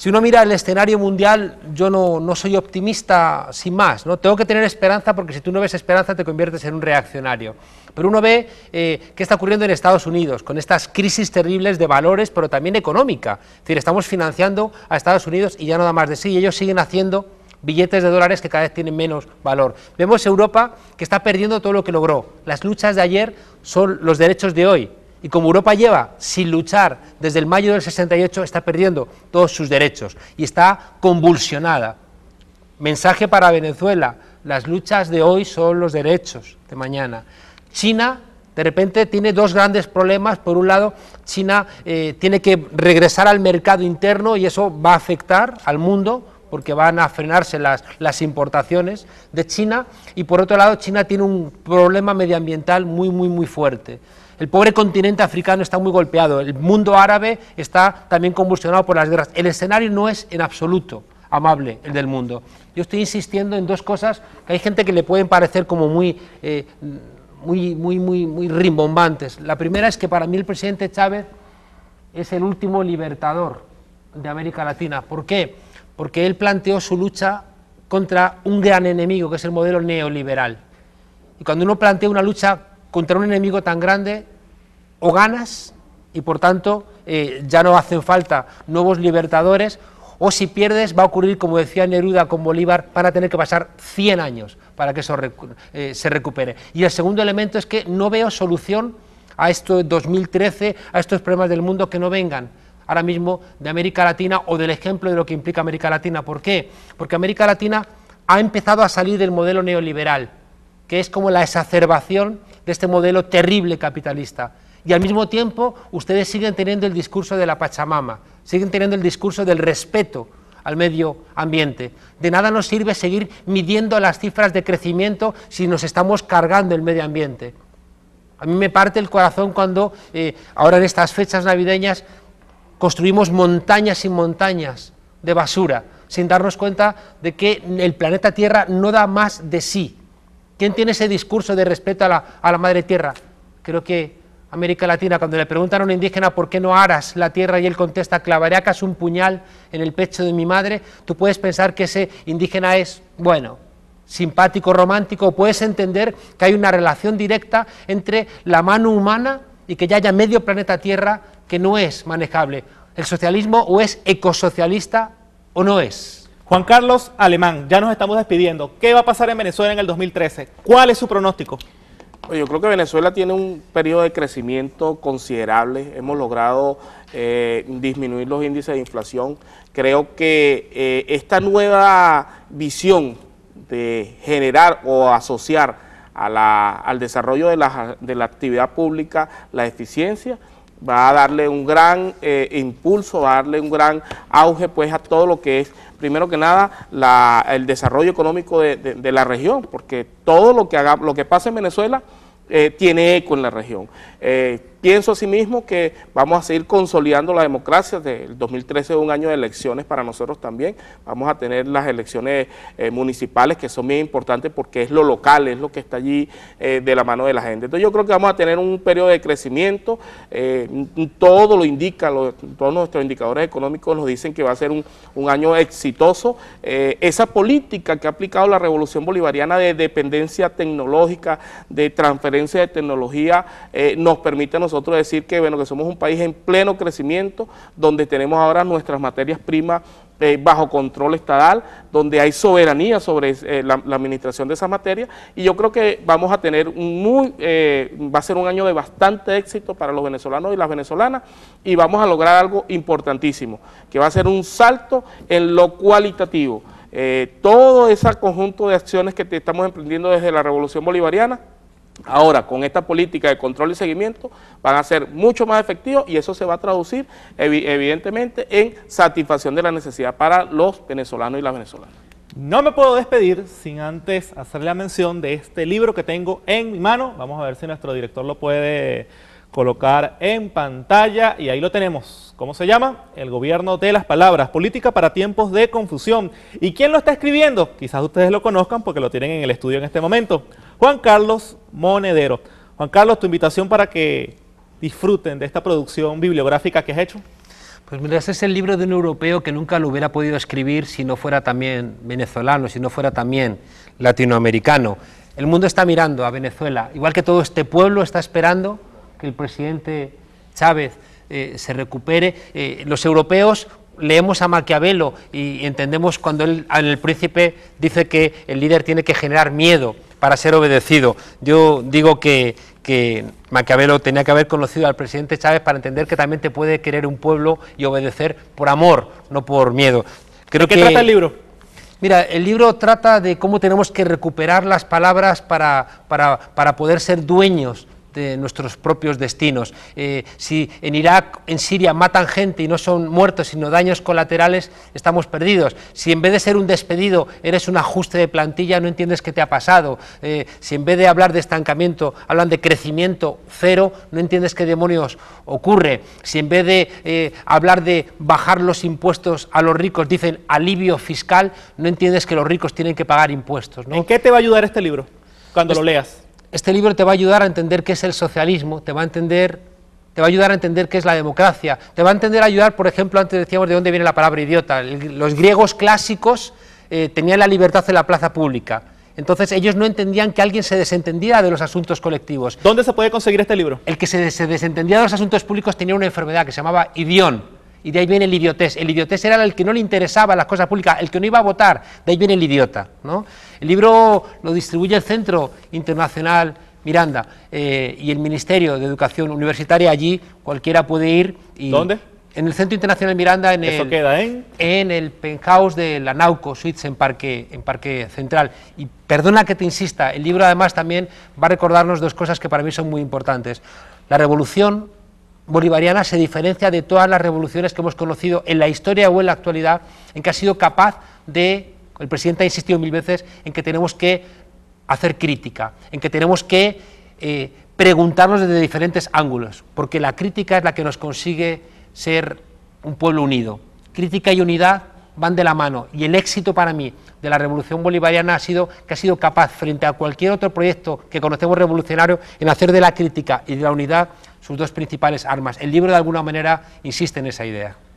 Si uno mira el escenario mundial, yo no, soy optimista sin más, ¿no? tengo que tener esperanza porque si tú no ves esperanza te conviertes en un reaccionario. Pero uno ve eh, qué está ocurriendo en Estados Unidos, con estas crisis terribles de valores, pero también económica. Es decir, estamos financiando a Estados Unidos y ya no da más de sí, y ellos siguen haciendo billetes de dólares que cada vez tienen menos valor. Vemos Europa que está perdiendo todo lo que logró. Las luchas de ayer son los derechos de hoy, y como Europa lleva sin luchar desde el mayo del 68, está perdiendo todos sus derechos y está convulsionada. Mensaje para Venezuela, las luchas de hoy son los derechos de mañana. China, de repente, tiene dos grandes problemas. Por un lado, China eh, tiene que regresar al mercado interno y eso va a afectar al mundo porque van a frenarse las, las, importaciones de China y por otro lado China tiene un problema medioambiental muy muy muy fuerte. El pobre continente africano está muy golpeado, el mundo árabe está también convulsionado por las guerras. El escenario no es en absoluto amable el del mundo. Yo estoy insistiendo en dos cosas que hay gente que le pueden parecer como muy, eh, muy, muy, muy, muy rimbombantes. La primera es que para mí el presidente Chávez es el último libertador de América Latina. ¿Por qué? Porque él planteó su lucha contra un gran enemigo, que es el modelo neoliberal. Y cuando uno plantea una lucha contra un enemigo tan grande o ganas y por tanto eh, ya no hacen falta nuevos libertadores o si pierdes va a ocurrir, como decía Neruda con Bolívar, van a tener que pasar 100 años para que eso eh, se recupere. Y el segundo elemento es que no veo solución a esto 2013, a estos problemas del mundo que no vengan ahora mismo de América Latina o del ejemplo de lo que implica América Latina. ¿Por qué? Porque América Latina ha empezado a salir del modelo neoliberal que es como la exacerbación de este modelo terrible capitalista. Y al mismo tiempo, ustedes siguen teniendo el discurso de la Pachamama, siguen teniendo el discurso del respeto al medio ambiente. De nada nos sirve seguir midiendo las cifras de crecimiento si nos estamos cargando el medio ambiente. A mí me parte el corazón cuando, eh, ahora en estas fechas navideñas, construimos montañas y montañas de basura, sin darnos cuenta de que el planeta Tierra no da más de sí, ¿Quién tiene ese discurso de respeto a la, madre tierra? Creo que América Latina, cuando le preguntan a un indígena por qué no aras la tierra y él contesta, clavaré acaso un puñal en el pecho de mi madre, tú puedes pensar que ese indígena es, bueno, simpático, romántico, puedes entender que hay una relación directa entre la mano humana y que ya haya medio planeta Tierra que no es manejable. El socialismo o es ecosocialista o no es. Juan Carlos Alemán, ya nos estamos despidiendo. ¿Qué va a pasar en Venezuela en el 2013? ¿Cuál es su pronóstico? Yo creo que Venezuela tiene un periodo de crecimiento considerable. Hemos logrado eh, disminuir los índices de inflación. Creo que eh, esta nueva visión de generar o asociar al desarrollo de la, de la actividad pública la eficiencia va a darle un gran eh, impulso, va a darle un gran auge pues a todo lo que es, primero que nada, la, el desarrollo económico de, la región, porque todo lo que haga, lo que pasa en Venezuela eh, tiene eco en la región. Eh, Pienso asimismo que vamos a seguir consolidando la democracia. El 2013 es un año de elecciones para nosotros también. Vamos a tener las elecciones eh, municipales que son bien importantes porque es lo local, es lo que está allí eh, de la mano de la gente. Entonces yo creo que vamos a tener un periodo de crecimiento. Eh, todo lo indica, todos nuestros indicadores económicos nos dicen que va a ser un, año exitoso. esa política que ha aplicado la revolución bolivariana de dependencia tecnológica, de transferencia de tecnología, nos permite nosotros decir que, bueno, que somos un país en pleno crecimiento, donde tenemos ahora nuestras materias primas eh, bajo control estatal donde hay soberanía sobre eh, la, administración de esas materias, y yo creo que vamos a tener un muy, eh, va a ser un año de bastante éxito para los venezolanos y las venezolanas, y vamos a lograr algo importantísimo, que va a ser un salto en lo cualitativo. todo ese conjunto de acciones que estamos emprendiendo desde la Revolución Bolivariana Ahora, con esta política de control y seguimiento, van a ser mucho más efectivos y eso se va a traducir evidentemente en satisfacción de la necesidad para los venezolanos y las venezolanas. No me puedo despedir sin antes hacer la mención de este libro que tengo en mi mano. Vamos a ver si nuestro director lo puede colocar en pantalla y ahí lo tenemos. ¿Cómo se llama? El gobierno de las palabras, política para tiempos de confusión. ¿Y quién lo está escribiendo? Quizás ustedes lo conozcan porque lo tienen en el estudio en este momento. Juan Carlos Monedero. Juan Carlos, tu invitación para que disfruten de esta producción bibliográfica que has hecho. Pues mira, es el libro de un europeo que nunca lo hubiera podido escribir si no fuera también venezolano, si no fuera también latinoamericano. El mundo está mirando a Venezuela, igual que todo este pueblo está esperando que el presidente Chávez eh, se recupere. Eh, los europeos leemos a Maquiavelo y entendemos cuando él, en el príncipe dice que el líder tiene que generar miedo para ser obedecido. Yo digo que, Maquiavelo tenía que haber conocido al presidente Chávez para entender que también te puede querer un pueblo y obedecer por amor, no por miedo. qué trata el libro? Mira, el libro trata de cómo tenemos que recuperar las palabras para, para, para poder ser dueños de nuestros propios destinos. Eh, si en Irak, en Siria matan gente y no son muertos, sino daños colaterales, estamos perdidos. Si en vez de ser un despedido eres un ajuste de plantilla, no entiendes qué te ha pasado. Eh, si en vez de hablar de estancamiento hablan de crecimiento cero, no entiendes qué demonios ocurre. Si en vez de eh, hablar de bajar los impuestos a los ricos dicen alivio fiscal, no entiendes que los ricos tienen que pagar impuestos. ¿no? ¿En qué te va a ayudar este libro cuando lo pues leas? este libro te va a ayudar a entender qué es el socialismo, te va a te va a ayudar a entender qué es la democracia, te va a entender a ayudar, por ejemplo, antes decíamos de dónde viene la palabra idiota, los griegos clásicos eh, tenían la libertad en la plaza pública, entonces ellos no entendían que alguien se desentendía de los asuntos colectivos. ¿Dónde se puede conseguir este libro? El que se, se desentendía de los asuntos públicos tenía una enfermedad que se llamaba idión, y de ahí viene el idiotez. El idiotez era el que no le interesaba las cosas públicas, el que no iba a votar. De ahí viene el idiota. ¿no? El libro lo distribuye el Centro Internacional Miranda eh, y el Ministerio de Educación Universitaria. Allí cualquiera puede ir. Y ¿Dónde? En el Centro Internacional Miranda, en ¿Eso queda en? en el penthouse de la Nauco Suites en Parque, en Parque Central. Y perdona que te insista, el libro además también va a recordarnos dos cosas que para mí son muy importantes. La revolución bolivariana se diferencia de todas las revoluciones que hemos conocido en la historia o en la actualidad, en que ha sido capaz de, el presidente ha insistido mil veces, en que tenemos que hacer crítica, en que tenemos que eh, preguntarnos desde diferentes ángulos, porque la crítica es la que nos consigue ser un pueblo unido. Crítica y unidad van de la mano y el éxito para mí de la revolución bolivariana ha sido que ha sido capaz, frente a cualquier otro proyecto que conocemos revolucionario, en hacer de la crítica y de la unidad sus dos principales armas. El libro de alguna manera insiste en esa idea.